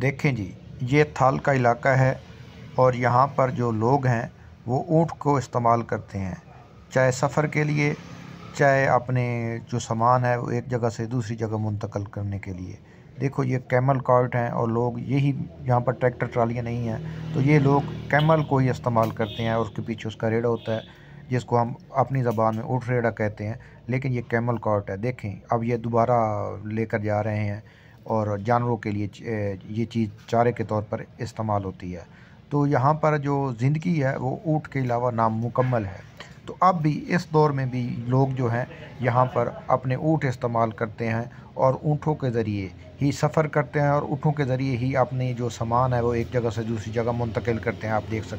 देखें जी ये थाल का इलाका है और यहाँ पर जो लोग हैं वो ऊँट को इस्तेमाल करते हैं चाहे सफ़र के लिए चाहे अपने जो सामान है वो एक जगह से दूसरी जगह मुंतकल करने के लिए देखो ये कैमल कार्ट हैं और लोग यही यहाँ पर ट्रैक्टर ट्रालियाँ नहीं हैं तो ये लोग कैमल को ही इस्तेमाल करते हैं और उसके पीछे उसका रेड़ा होता है जिसको हम अपनी ज़बान में उठ रेड़ा कहते हैं लेकिन ये कैमल कार्ट है देखें अब ये दोबारा लेकर जा रहे हैं और जानवरों के लिए ये चीज़ चारे के तौर पर इस्तेमाल होती है तो यहाँ पर जो ज़िंदगी है वो ऊँट के अलावा नामुकम्मल है तो अब भी इस दौर में भी लोग जो हैं यहाँ पर अपने ऊँट इस्तेमाल करते हैं और ऊँटों के ज़रिए ही सफ़र करते हैं और ऊँटों के ज़रिए ही अपने जो सामान है वो एक जगह से दूसरी जगह मुंतकिल करते हैं आप देख सकते हैं